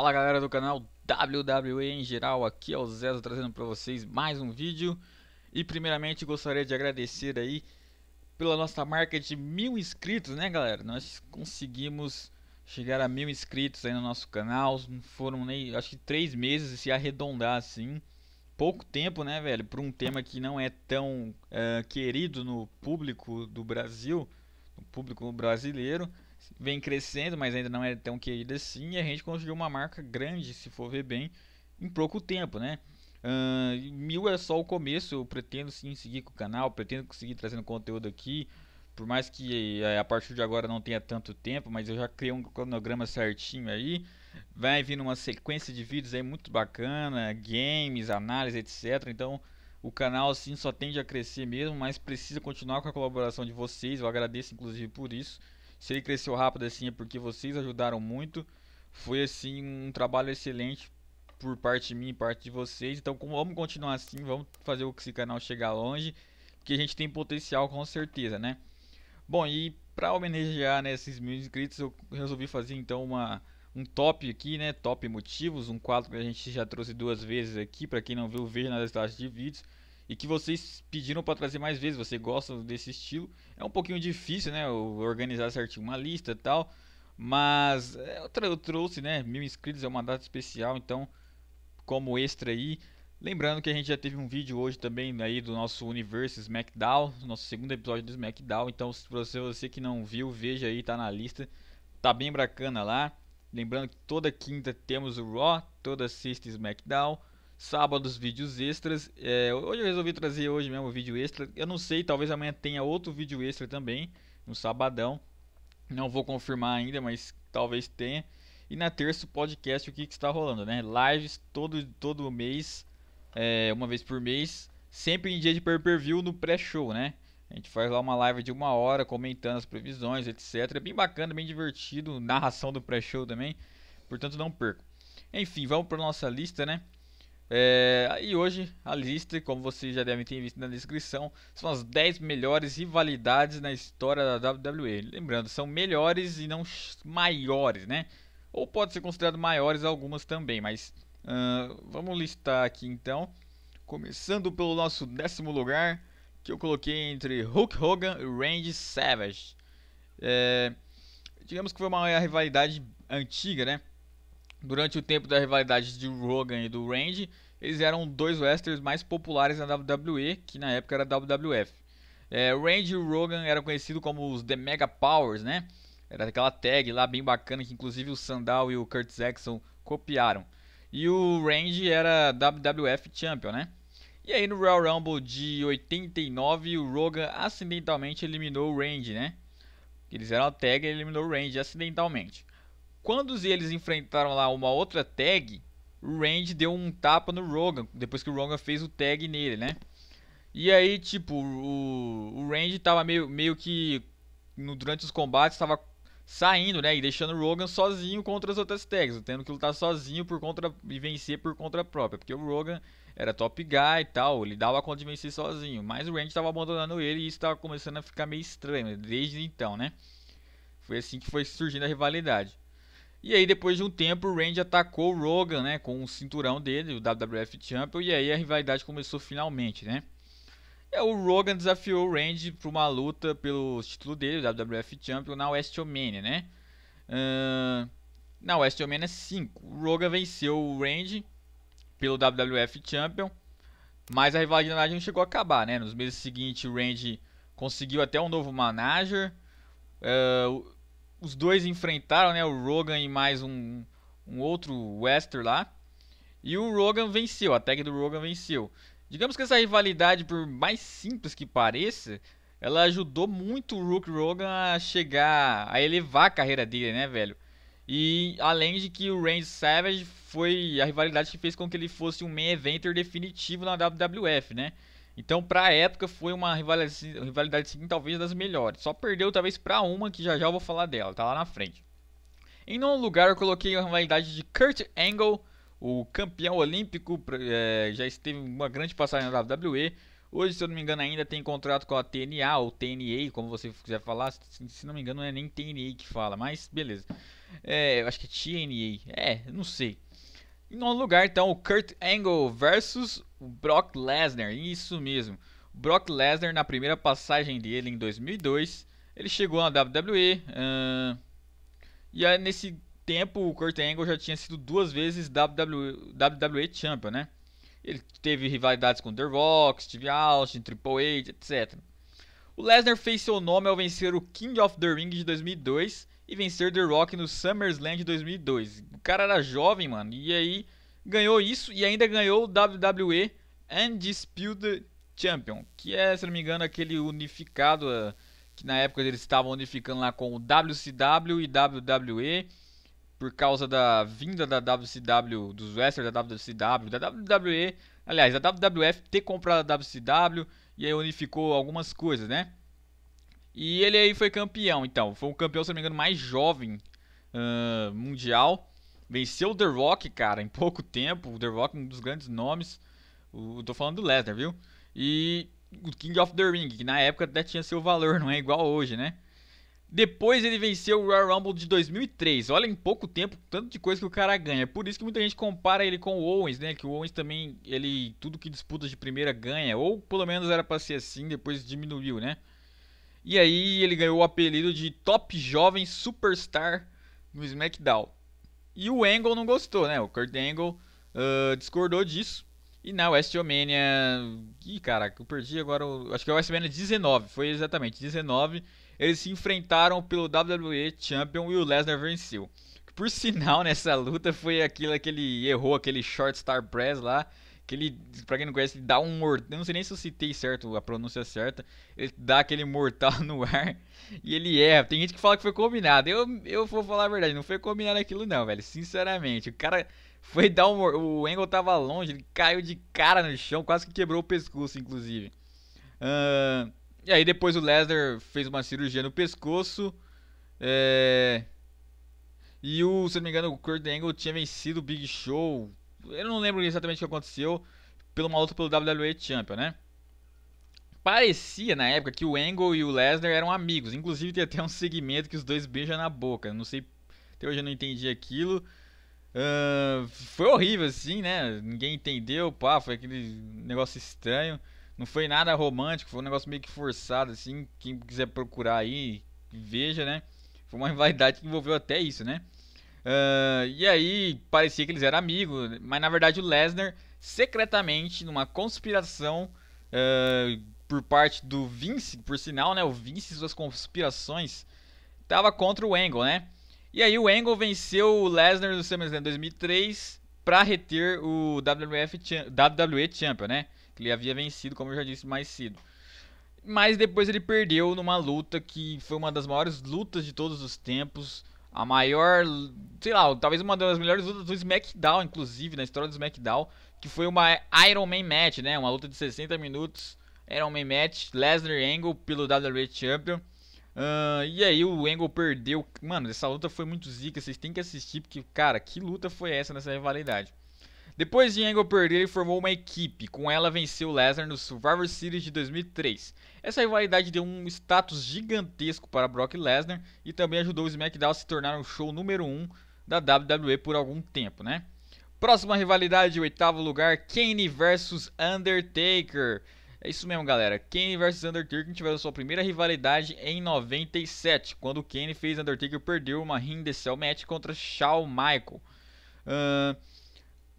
Fala galera do canal WWE em geral, aqui é o Zezo trazendo para vocês mais um vídeo E primeiramente gostaria de agradecer aí pela nossa marca de mil inscritos né galera Nós conseguimos chegar a mil inscritos aí no nosso canal, foram nem, acho que três meses se arredondar assim Pouco tempo né velho, para um tema que não é tão uh, querido no público do Brasil, no público brasileiro vem crescendo, mas ainda não é tão querida assim. E a gente conseguiu uma marca grande, se for ver bem, em pouco tempo, né? Uh, mil é só o começo. Eu pretendo sim seguir com o canal, pretendo conseguir trazendo conteúdo aqui. Por mais que eh, a partir de agora não tenha tanto tempo, mas eu já criei um cronograma certinho aí. Vai vindo uma sequência de vídeos aí muito bacana, games, análise, etc. Então o canal assim só tende a crescer mesmo, mas precisa continuar com a colaboração de vocês. Eu agradeço inclusive por isso. Se ele cresceu rápido assim é porque vocês ajudaram muito. Foi assim um trabalho excelente por parte de mim e parte de vocês. Então vamos continuar assim, vamos fazer o que esse canal chegar longe, que a gente tem potencial com certeza, né? Bom, e para homenagear né, esses mil inscritos, eu resolvi fazer então uma, um top aqui, né? Top motivos, um quadro que a gente já trouxe duas vezes aqui. Para quem não viu, veja nas estatísticas de vídeos e que vocês pediram para trazer mais vezes, você gosta desse estilo. É um pouquinho difícil, né, organizar certinho uma lista e tal, mas eu, é eu trouxe, né, mil inscritos, é uma data especial, então, como extra aí. Lembrando que a gente já teve um vídeo hoje também aí do nosso Universo SmackDown, nosso segundo episódio do SmackDown, então se você, você que não viu, veja aí, tá na lista, tá bem bacana lá. Lembrando que toda quinta temos o Raw, toda sexta SmackDown, sábados vídeos extras. É, hoje eu resolvi trazer hoje mesmo um vídeo extra. Eu não sei, talvez amanhã tenha outro vídeo extra também, no sabadão. Não vou confirmar ainda, mas talvez tenha. E na terça o podcast o que, que está rolando, né? Lives todo, todo mês, é, uma vez por mês, sempre em dia de pay-per-view no pré-show, né? A gente faz lá uma live de uma hora comentando as previsões, etc. É bem bacana, bem divertido, narração do pré-show também. Portanto, não perco. Enfim, vamos para nossa lista, né? É, e hoje a lista, como vocês já devem ter visto na descrição, são as 10 melhores rivalidades na história da WWE. Lembrando, são melhores e não maiores, né? Ou pode ser considerado maiores algumas também, mas uh, vamos listar aqui então. Começando pelo nosso décimo lugar, que eu coloquei entre Hulk Hogan e Randy Savage. É, digamos que foi uma rivalidade antiga, né? Durante o tempo da rivalidade de Rogan e do Randy, eles eram dois wrestlers mais populares na WWE, que na época era WWF. É, Randy e Rogan eram conhecidos como os The Mega Powers, né? Era aquela tag lá bem bacana que inclusive o Sandal e o Kurt Jackson copiaram. E o Randy era WWF Champion, né? E aí no Royal Rumble de 89, o Rogan acidentalmente eliminou o Randy, né? Eles eram a tag e eliminou o Randy acidentalmente. Quando eles enfrentaram lá uma outra tag, o Randy deu um tapa no Rogan, depois que o Rogan fez o tag nele, né? E aí, tipo, o, o Randy tava meio, meio que no, durante os combates tava saindo, né? E deixando o Rogan sozinho contra as outras tags, tendo que lutar sozinho por contra e vencer por conta própria, porque o Rogan era top guy e tal, ele dava conta de vencer sozinho, mas o Randy tava abandonando ele e isso tava começando a ficar meio estranho desde então, né? Foi assim que foi surgindo a rivalidade. E aí, depois de um tempo, o Randy atacou o Rogan, né? Com o cinturão dele, o WWF Champion. E aí a rivalidade começou finalmente, né? E é, o Rogan desafiou o Randy para uma luta pelo título dele, o WWF Champion, na WrestleMania, né? Uh, na WrestleMania 5. O Rogan venceu o Randy pelo WWF Champion. Mas a rivalidade não chegou a acabar, né? Nos meses seguintes, o Randy conseguiu até um novo manager. Uh, os dois enfrentaram, né? O Rogan e mais um, um outro Wester lá. E o Rogan venceu, a tag do Rogan venceu. Digamos que essa rivalidade, por mais simples que pareça, ela ajudou muito o Rook Rogan a chegar, a elevar a carreira dele, né, velho? E além de que o Randy Savage foi a rivalidade que fez com que ele fosse um main eventer definitivo na WWF, né? Então, para a época, foi uma rivalidade, rivalidade talvez das melhores. Só perdeu talvez para uma que já já eu vou falar dela, tá lá na frente. Em nono lugar, eu coloquei a rivalidade de Kurt Angle, o campeão olímpico, é, já esteve uma grande passagem na WWE. Hoje, se eu não me engano, ainda tem contrato com a TNA ou TNA, como você quiser falar. Se, se não me engano, não é nem TNA que fala, mas beleza. É, eu acho que é TNA. É, não sei. Em nono lugar, então, o Kurt Angle versus o Brock Lesnar, isso mesmo. O Brock Lesnar, na primeira passagem dele em 2002, ele chegou na WWE. Uh, e aí, nesse tempo, o Kurt Angle já tinha sido duas vezes WWE, WWE Champion, né? Ele teve rivalidades com The Rock, Steve Austin, Triple H, etc. O Lesnar fez seu nome ao vencer o King of the Ring de 2002 e vencer The Rock no SummerSlam de 2002. O cara era jovem, mano, e aí ganhou isso e ainda ganhou o WWE Undisputed Champion, que é, se não me engano, aquele unificado eh, que na época eles estavam unificando lá com o WCW e WWE por causa da vinda da WCW, dos wrestlers da WCW, da WWE, aliás, da WWF ter comprado a WCW e aí unificou algumas coisas, né? E ele aí foi campeão, então, foi o campeão, se não me engano, mais jovem uh, mundial. Venceu o The Rock, cara, em pouco tempo. O The Rock, é um dos grandes nomes. O, tô falando do Lesnar, viu? E o King of the Ring, que na época até tinha seu valor, não é igual hoje, né? Depois ele venceu o Royal Rumble de 2003. Olha, em pouco tempo, tanto de coisa que o cara ganha. Por isso que muita gente compara ele com o Owens, né? Que o Owens também, ele tudo que disputa de primeira ganha, ou pelo menos era para ser assim, depois diminuiu, né? E aí ele ganhou o apelido de Top Jovem Superstar no SmackDown. E o Angle não gostou, né? O Kurt Angle uh, discordou disso. E na WrestleMania. Ih, caraca, eu perdi agora. O... Acho que é o WrestleMania 19, foi exatamente 19. Eles se enfrentaram pelo WWE Champion e o Lesnar venceu. Por sinal, nessa luta foi aquilo que ele errou aquele short star press lá que ele, pra quem não conhece, ele dá um mortal. Eu não sei nem se eu citei certo a pronúncia certa. Ele dá aquele mortal no ar e ele erra. Tem gente que fala que foi combinado. Eu, eu vou falar a verdade, não foi combinado aquilo, não, velho. Sinceramente, o cara foi dar um. O Engel tava longe, ele caiu de cara no chão, quase que quebrou o pescoço, inclusive. Uh, e aí depois o Lesnar fez uma cirurgia no pescoço. É. E o, se não me engano, o Kurt Angle tinha vencido o Big Show eu não lembro exatamente o que aconteceu pelo maluco pelo WWE Champion, né? Parecia na época que o Angle e o Lesnar eram amigos. Inclusive tem até um segmento que os dois beijam na boca. Não sei, até hoje eu não entendi aquilo. Uh, foi horrível assim, né? Ninguém entendeu, pá, foi aquele negócio estranho. Não foi nada romântico, foi um negócio meio que forçado assim. Quem quiser procurar aí, veja, né? Foi uma rivalidade que envolveu até isso, né? Uh, e aí parecia que eles eram amigos, mas na verdade o Lesnar, secretamente, numa conspiração uh, por parte do Vince, por sinal, né, o Vince e suas conspirações, estava contra o Angle, né? E aí o Angle venceu o Lesnar no SummerSlam 2003 para reter o WWF, WWE Champion, né? Que ele havia vencido, como eu já disse mais cedo. Mas depois ele perdeu numa luta que foi uma das maiores lutas de todos os tempos a maior, sei lá, talvez uma das melhores lutas do SmackDown, inclusive, na história do SmackDown, que foi uma Iron Man Match, né? Uma luta de 60 minutos, Iron Man Match, Lesnar e Angle pelo WWE Champion. Uh, e aí o Angle perdeu. Mano, essa luta foi muito zica, vocês têm que assistir, porque, cara, que luta foi essa nessa rivalidade? Depois de Angle perder, ele formou uma equipe. Com ela, venceu Lesnar no Survivor Series de 2003. Essa rivalidade deu um status gigantesco para Brock Lesnar e também ajudou o SmackDown a se tornar o show número 1 um da WWE por algum tempo, né? Próxima rivalidade, oitavo lugar, Kane vs Undertaker. É isso mesmo, galera. Kane vs Undertaker tiveram sua primeira rivalidade em 97, quando Kane fez Undertaker perder uma Ring the Cell match contra Shawn Michaels. Uh,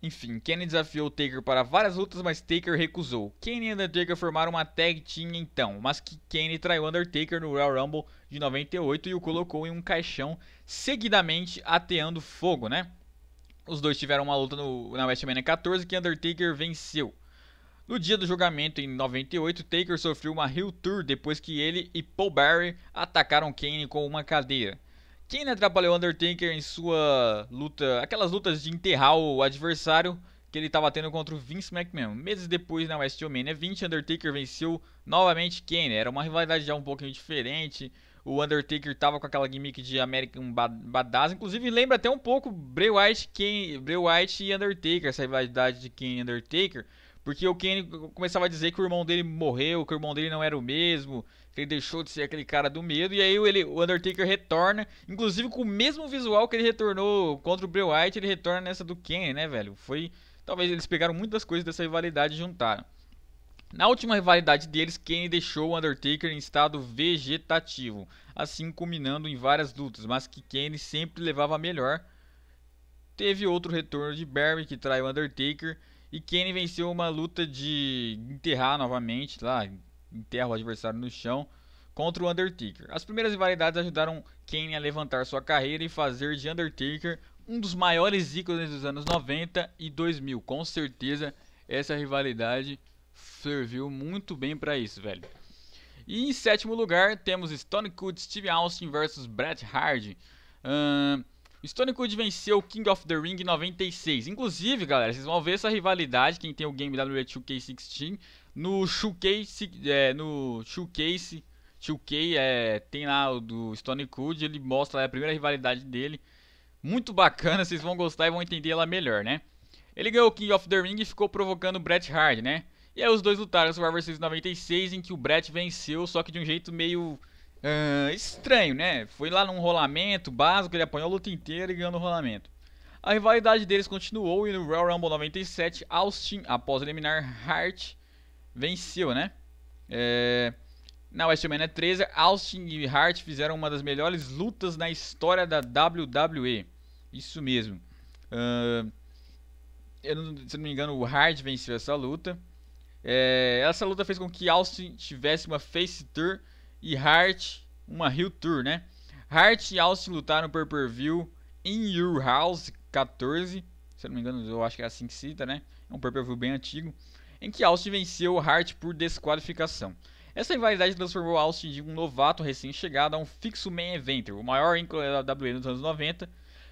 enfim, Kenny desafiou Taker para várias lutas, mas Taker recusou. Kenny e Undertaker formaram uma tag team então, mas que Kenny traiu Undertaker no Royal Rumble de 98 e o colocou em um caixão, seguidamente ateando fogo, né? Os dois tiveram uma luta no, na WrestleMania 14 que Undertaker venceu. No dia do julgamento, em 98, Taker sofreu uma heel tour depois que ele e Paul Barry atacaram Kane com uma cadeira. Quem atrapalhou o Undertaker em sua luta, aquelas lutas de enterrar o adversário que ele estava tendo contra o Vince McMahon. Meses depois, na WrestleMania 20, Undertaker venceu novamente Kane. Era uma rivalidade já um pouquinho diferente. O Undertaker estava com aquela gimmick de American Badass. Inclusive, lembra até um pouco Bray White, Kane, Bray White e Undertaker, essa rivalidade de Kane e Undertaker. Porque o Kane começava a dizer que o irmão dele morreu, que o irmão dele não era o mesmo, ele deixou de ser aquele cara do medo. E aí ele, o Undertaker retorna. Inclusive com o mesmo visual que ele retornou contra o Bray White. Ele retorna nessa do Kenny, né, velho? Foi... Talvez eles pegaram muitas coisas dessa rivalidade e juntaram. Na última rivalidade deles, Kane deixou o Undertaker em estado vegetativo, assim culminando em várias lutas, mas que Kane sempre levava melhor. Teve outro retorno de Barry que traiu o Undertaker e Kane venceu uma luta de enterrar novamente lá, enterra o adversário no chão contra o Undertaker. As primeiras rivalidades ajudaram Kane a levantar sua carreira e fazer de Undertaker um dos maiores ícones dos anos 90 e 2000. Com certeza, essa rivalidade serviu muito bem para isso, velho. E em sétimo lugar, temos Stone Cold Steve Austin versus Bret Hart. Stone Cold venceu King of the Ring em 96. Inclusive, galera, vocês vão ver essa rivalidade. Quem tem o game WWE 2K16 no showcase, é, no showcase, showcase é, tem lá o do Stone Cold, ele mostra a primeira rivalidade dele. Muito bacana, vocês vão gostar e vão entender ela melhor, né? Ele ganhou o King of the Ring e ficou provocando Bret Hart, né? E aí os dois lutaram no Survivor Series 96, em que o Bret venceu, só que de um jeito meio uh, estranho, né? Foi lá num rolamento básico, ele apanhou a luta inteira e ganhou no rolamento. A rivalidade deles continuou e no Royal Rumble 97, Austin, após eliminar Hart, venceu, né? É... Na WrestleMania 13, Austin e Hart fizeram uma das melhores lutas na história da WWE. Isso mesmo. Uh, eu não, se não me engano, o Hart venceu essa luta. É, essa luta fez com que Austin tivesse uma face tour e Hart uma heel tour, né? Hart e Austin lutaram por per view in Your House 14. Se não me engano, eu acho que é assim que cita, né? É um per view bem antigo em que Austin venceu Hart por desqualificação. Essa rivalidade transformou Austin de um novato recém-chegado a um fixo main eventer, o maior ícone da WWE nos anos 90.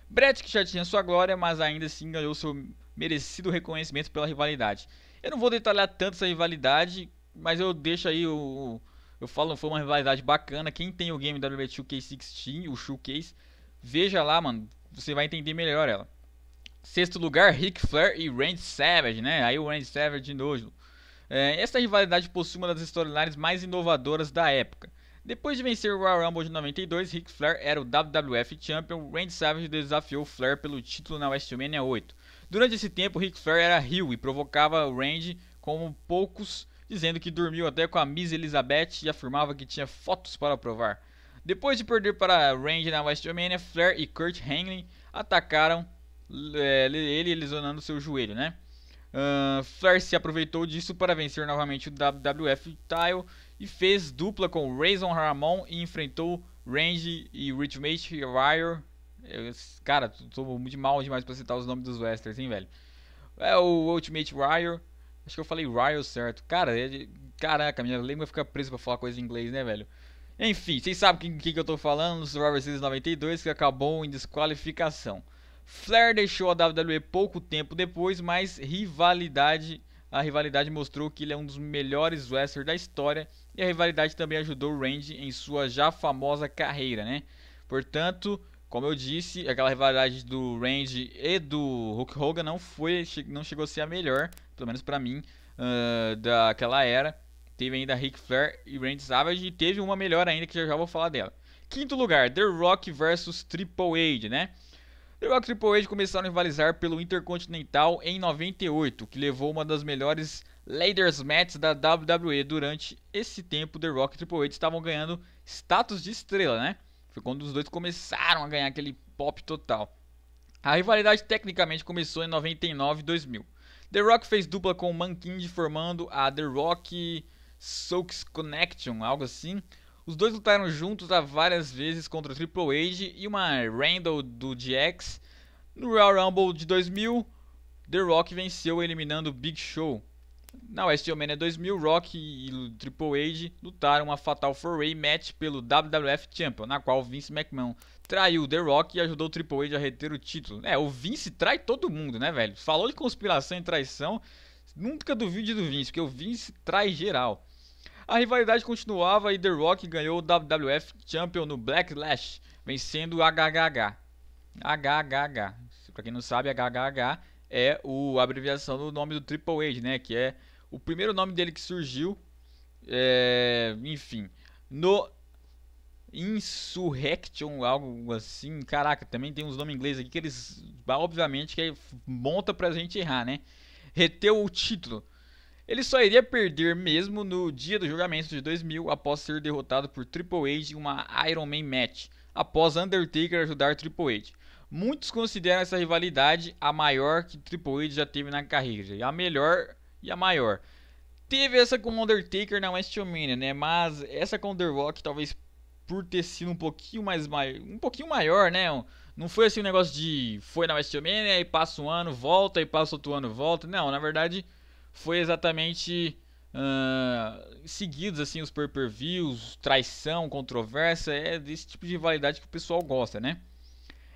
Brett que já tinha sua glória, mas ainda assim ganhou seu merecido reconhecimento pela rivalidade. Eu não vou detalhar tanto essa rivalidade, mas eu deixo aí o... Eu falo, foi uma rivalidade bacana. Quem tem o game WWE 2K16, o Showcase, veja lá, mano. Você vai entender melhor ela. Sexto lugar, Ric Flair e Randy Savage, né? Aí o Randy Savage de nojo. É, rivalidade possui uma das storylines mais inovadoras da época. Depois de vencer o Royal Rumble de 92, Ric Flair era o WWF Champion, Randy Savage desafiou Flair pelo título na WrestleMania 8. Durante esse tempo, Ric Flair era rio e provocava Randy como poucos, dizendo que dormiu até com a Miss Elizabeth e afirmava que tinha fotos para provar. Depois de perder para Randy na WrestleMania, Flair e Kurt Hennig atacaram é, ele lesionando seu joelho, né? Uh, Flair se aproveitou disso para vencer novamente o WWF Tile e fez dupla com Razor Ramon e enfrentou Randy e Rich Mate Wire. Cara, tô muito mal demais para citar os nomes dos wrestlers, hein, velho? É o Ultimate Wire. Acho que eu falei Wire certo. Cara, é, caraca, minha língua fica presa para falar coisa em inglês, né, velho? Enfim, vocês sabem o que, que, eu tô falando, Survivor Series 92, que acabou em desqualificação. Flair deixou a WWE pouco tempo depois, mas rivalidade, a rivalidade mostrou que ele é um dos melhores wrestlers da história e a rivalidade também ajudou Randy em sua já famosa carreira, né? Portanto, como eu disse, aquela rivalidade do Randy e do Hulk Hogan não foi, não chegou a ser a melhor, pelo menos para mim, uh, daquela era. Teve ainda Ric Flair e Randy Savage e teve uma melhor ainda que já, já vou falar dela. Quinto lugar, The Rock versus Triple H, né? Drogão Triple H começaram a rivalizar pelo Intercontinental em 98, que levou uma das melhores Ladies Matches da WWE. Durante esse tempo, The Rock e Triple H estavam ganhando status de estrela, né? Foi quando os dois começaram a ganhar aquele pop total. A rivalidade tecnicamente começou em 99 e 2000. The Rock fez dupla com o Mankind formando a The Rock Soaks Connection, algo assim, os dois lutaram juntos há várias vezes contra o Triple H e uma Randall do DX. No Royal Rumble de 2000, The Rock venceu eliminando Big Show. Na WrestleMania 2000, Rock e Triple H lutaram uma Fatal 4-Way match pelo WWF Champion, na qual Vince McMahon traiu The Rock e ajudou o Triple H a reter o título. É, o Vince trai todo mundo, né, velho? Falou de conspiração e traição, nunca duvide do Vince, porque o Vince trai geral. A rivalidade continuava e The Rock ganhou o WWF Champion no Blacklash, vencendo o HHH. HHH. Pra quem não sabe, HHH é o, a abreviação do nome do Triple H, né? Que é o primeiro nome dele que surgiu. É, enfim, no Insurrection, algo assim. Caraca, também tem uns nomes ingleses aqui que eles, obviamente, que monta pra gente errar, né? Reteu o título ele só iria perder mesmo no dia do julgamento de 2000 após ser derrotado por Triple H em uma Iron Man match, após Undertaker ajudar Triple H. Muitos consideram essa rivalidade a maior que Triple H já teve na carreira, a melhor e a maior. Teve essa com Undertaker na WrestleMania, né? Mas essa com The Rock talvez por ter sido um pouquinho mais maior, um pouquinho maior, né? Não foi assim um negócio de foi na WrestleMania e passa um ano, volta e passa outro ano, volta. Não, na verdade foi exatamente uh, seguidos assim os pay-per-views, traição, controvérsia, é desse tipo de rivalidade que o pessoal gosta, né?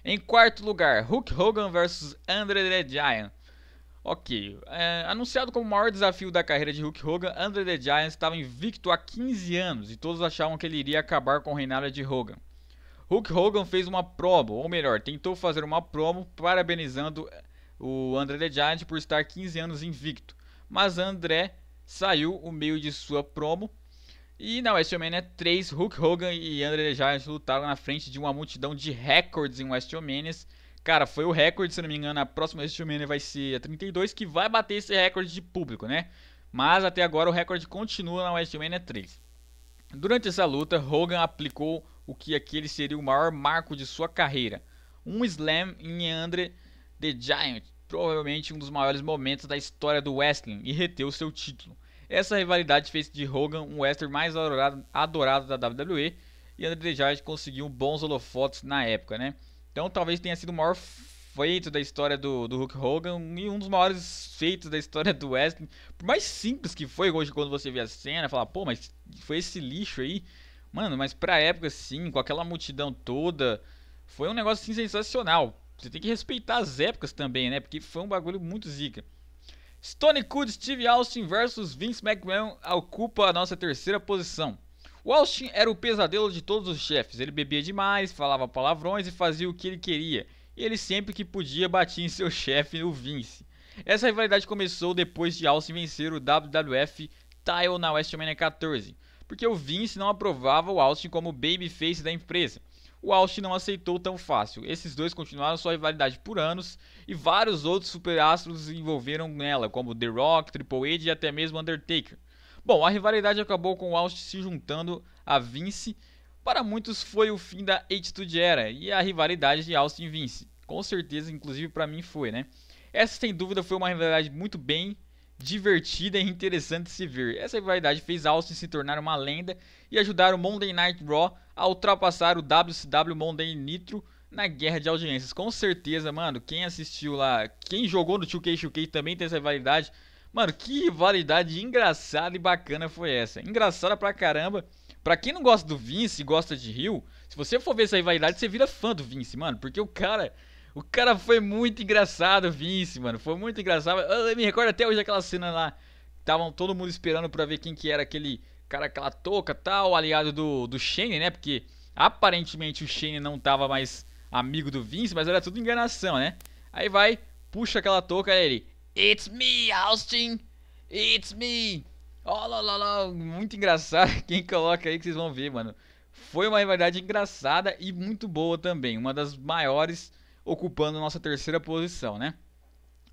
Em quarto lugar, Hulk Hogan versus Andre the Giant. Ok, é, anunciado como o maior desafio da carreira de Hulk Hogan, Andre the Giant estava invicto há 15 anos e todos achavam que ele iria acabar com o reinado de Hogan. Hulk Hogan fez uma promo, ou melhor, tentou fazer uma promo parabenizando o Andre the Giant por estar 15 anos invicto mas André saiu o meio de sua promo. E na WrestleMania 3, Hulk Hogan e André Giant lutaram na frente de uma multidão de recordes em WrestleMania. Cara, foi o recorde, se não me engano, a próxima WrestleMania vai ser a 32, que vai bater esse recorde de público, né? Mas até agora o recorde continua na WrestleMania 3. Durante essa luta, Hogan aplicou o que aquele seria o maior marco de sua carreira. Um slam em André the Giant, provavelmente um dos maiores momentos da história do wrestling e reteu seu título. Essa rivalidade fez de Hogan um wrestler mais adorado, adorado da WWE e André Jard conseguiu bons holofotes na época, né? Então talvez tenha sido o maior feito da história do, do Hulk Hogan e um dos maiores feitos da história do wrestling. Por mais simples que foi hoje quando você vê a cena, falar, pô, mas foi esse lixo aí. Mano, mas pra época sim, com aquela multidão toda, foi um negócio assim, sensacional. Você tem que respeitar as épocas também, né? Porque foi um bagulho muito zica. Stone Cold Steve Austin versus Vince McMahon ocupa a nossa terceira posição. O Austin era o pesadelo de todos os chefes. Ele bebia demais, falava palavrões e fazia o que ele queria. E ele sempre que podia batia em seu chefe, o Vince. Essa rivalidade começou depois de Austin vencer o WWF Tile na WrestleMania 14, porque o Vince não aprovava o Austin como babyface da empresa o Austin não aceitou tão fácil. Esses dois continuaram sua rivalidade por anos e vários outros superastros se envolveram nela, como The Rock, Triple H e até mesmo Undertaker. Bom, a rivalidade acabou com o Austin se juntando a Vince. Para muitos foi o fim da Attitude Era e a rivalidade de Austin e Vince. Com certeza, inclusive para mim foi, né? Essa sem dúvida foi uma rivalidade muito bem divertida e interessante de se ver. Essa rivalidade fez Austin se tornar uma lenda e ajudar o Monday Night Raw a ultrapassar o WCW Monday Nitro na guerra de audiências. Com certeza, mano, quem assistiu lá, quem jogou no 2K2K também tem essa rivalidade. Mano, que rivalidade engraçada e bacana foi essa. Engraçada pra caramba. Pra quem não gosta do Vince e gosta de Rio, se você for ver essa rivalidade, você vira fã do Vince, mano. Porque o cara, o cara foi muito engraçado, Vince, mano. Foi muito engraçado. Eu me recordo até hoje daquela cena lá. tavam todo mundo esperando pra ver quem que era aquele cara aquela touca tal, aliado do, do Shane, né? Porque aparentemente o Shane não tava mais amigo do Vince, mas era tudo enganação, né? Aí vai, puxa aquela touca ele... It's me, Austin! It's me! Oh, lá, lá, lá. Muito engraçado. Quem coloca aí que vocês vão ver, mano. Foi uma rivalidade engraçada e muito boa também. Uma das maiores ocupando nossa terceira posição, né?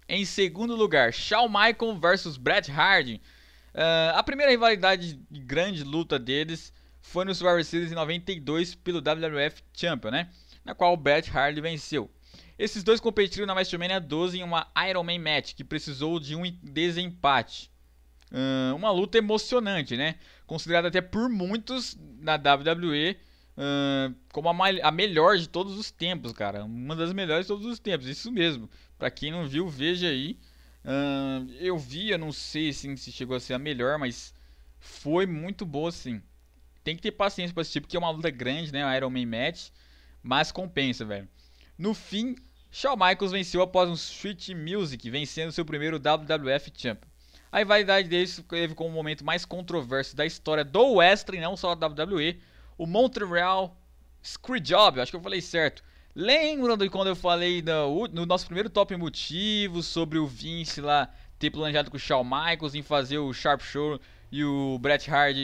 Em segundo lugar, Shawn Michaels versus Bret Hart. Uh, ah, a primeira rivalidade de grande luta deles foi no Survivor Series em 92 pelo WWF Champion, né? Na qual Bret Hart venceu. Esses dois competiram na WrestleMania 12 em uma Iron Man match que precisou de um desempate. Uh, uma luta emocionante, né? Considerada até por muitos na WWE como a, a, melhor de todos os tempos, cara. Uma das melhores de todos os tempos, isso mesmo. Para quem não viu, veja aí. Uh, eu vi, eu não sei assim, se chegou a ser a melhor, mas foi muito boa, sim. Tem que ter paciência pra assistir, porque é uma luta grande, né? A Iron Man Match. Mas compensa, velho. No fim, Shawn Michaels venceu após um Street Music, vencendo seu primeiro WWF Champ. A rivalidade deles teve como o momento mais controverso da história do wrestling, não só da WWE, o Montreal Screwjob, acho que eu falei certo. Lembrando de quando eu falei no, no, nosso primeiro top motivo sobre o Vince lá ter planejado com o Shawn Michaels em fazer o Sharp Show e o Bret Hart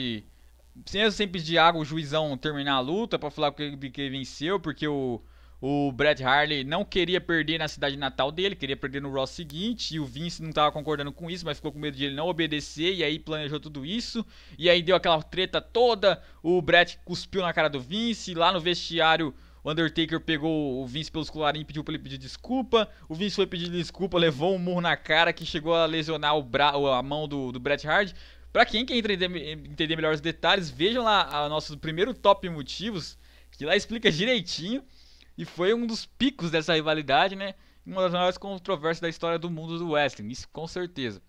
sem sempre de água o juizão terminar a luta para falar que ele venceu, porque o o Brad Harley não queria perder na cidade natal dele, queria perder no Ross seguinte, e o Vince não estava concordando com isso, mas ficou com medo de ele não obedecer, e aí planejou tudo isso, e aí deu aquela treta toda, o Brad cuspiu na cara do Vince, lá no vestiário o Undertaker pegou o Vince pelos colarinhos e pediu pra ele pedir desculpa. O Vince foi pedir desculpa, levou um murro na cara que chegou a lesionar o bra a mão do, do Bret Para Pra quem quer entender, entender melhor os detalhes, vejam lá o nosso primeiro top motivos, que lá explica direitinho. E foi um dos picos dessa rivalidade, né? Uma das maiores controvérsias da história do mundo do wrestling, isso com certeza.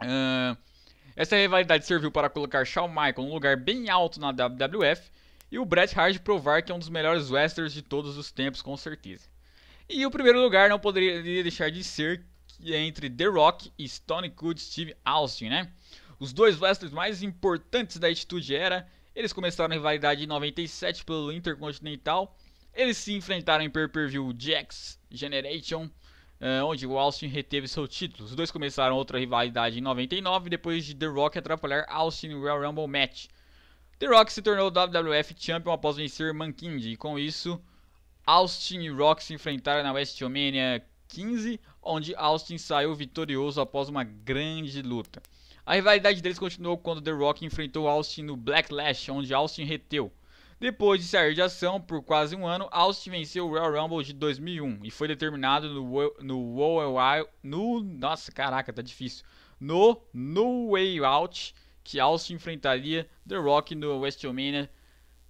Uh, essa rivalidade serviu para colocar Shawn Michaels num lugar bem alto na WWF e o Bret Hart provar que é um dos melhores wrestlers de todos os tempos, com certeza. E o primeiro lugar não poderia deixar de ser entre The Rock e Stone Cold Steve Austin, né? Os dois wrestlers mais importantes da Attitude Era, eles começaram a rivalidade em 97 pelo Intercontinental eles se enfrentaram em pay-per-view Jax Generation, eh, onde o Austin reteve seu título. Os dois começaram outra rivalidade em 99, depois de The Rock atrapalhar Austin no Royal Rumble match. The Rock se tornou WWF Champion após vencer Mankind, e com isso, Austin e Rock se enfrentaram na WrestleMania 15, onde Austin saiu vitorioso após uma grande luta. A rivalidade deles continuou quando The Rock enfrentou Austin no Blacklash, onde Austin reteu. Depois de sair de ação por quase um ano, Austin venceu o Royal Rumble de 2001 e foi determinado no no Way no nossa caraca tá difícil no No Way Out que Austin enfrentaria The Rock no WrestleMania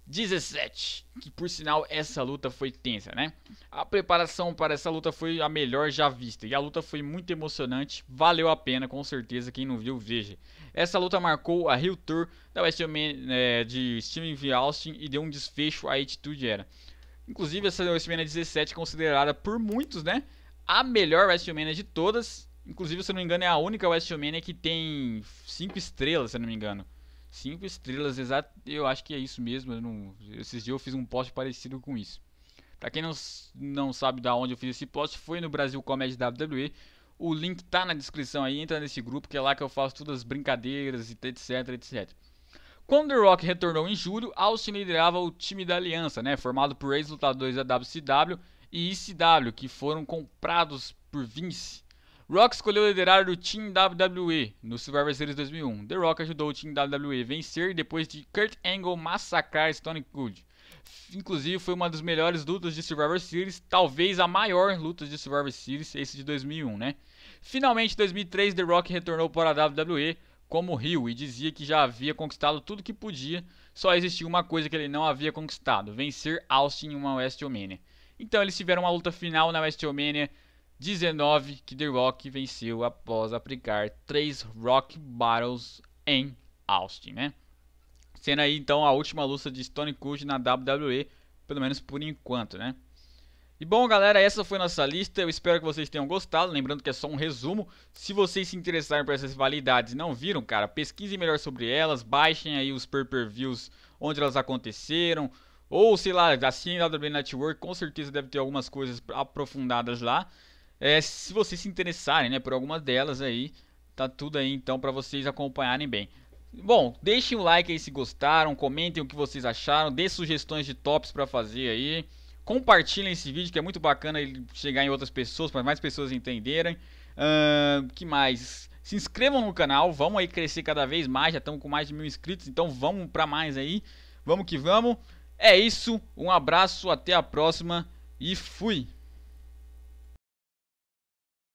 17, que por sinal essa luta foi tensa, né? A preparação para essa luta foi a melhor já vista e a luta foi muito emocionante, valeu a pena com certeza, quem não viu veja. Essa luta marcou a Rio Tour da WrestleMania é, de Steven V. Austin e deu um desfecho à Attitude Era. Inclusive essa WrestleMania 17 é considerada por muitos, né, a melhor WrestleMania de todas. Inclusive, se eu não me engano, é a única WrestleMania que tem 5 estrelas, se eu não me engano. Cinco estrelas, exato. Eu acho que é isso mesmo. Não, esses dias eu fiz um post parecido com isso. Pra quem não, não sabe da onde eu fiz esse post, foi no Brasil Comédia WWE. O link tá na descrição aí, entra nesse grupo que é lá que eu faço todas as brincadeiras e etc, etc. Quando The Rock retornou em julho, Austin liderava o time da aliança, né, formado por ex-lutadores da WCW e ICW, que foram comprados por Vince. Rock escolheu liderar o Team WWE no Survivor Series 2001. The Rock ajudou o Team WWE a vencer depois de Kurt Angle massacrar Stone Cold. Inclusive, foi uma das melhores lutas de Survivor Series, talvez a maior luta de Survivor Series, esse de 2001, né? Finalmente, em 2003, The Rock retornou para a WWE como Rio e dizia que já havia conquistado tudo que podia, só existia uma coisa que ele não havia conquistado: vencer Austin em uma WrestleMania. Então, eles tiveram uma luta final na WrestleMania 19 que The Rock venceu após aplicar 3 Rock Battles em Austin, né? Sendo aí então a última luta de Stone Cold na WWE, pelo menos por enquanto, né? E bom, galera, essa foi nossa lista. Eu espero que vocês tenham gostado. Lembrando que é só um resumo. Se vocês se interessarem por essas validades e não viram, cara, pesquisem melhor sobre elas. Baixem aí os pay-per-views onde elas aconteceram. Ou, sei lá, assinem a WWE Network. Com certeza deve ter algumas coisas aprofundadas lá. É, se vocês se interessarem né, por algumas delas aí, tá tudo aí então para vocês acompanharem bem. Bom, deixem o like aí se gostaram, comentem o que vocês acharam, dê sugestões de tops para fazer aí. Compartilhem esse vídeo que é muito bacana ele chegar em outras pessoas, para mais pessoas entenderem. Uh, que mais? Se inscrevam no canal, vamos aí crescer cada vez mais, já estamos com mais de mil inscritos, então vamos para mais aí. Vamos que vamos. É isso, um abraço, até a próxima e fui!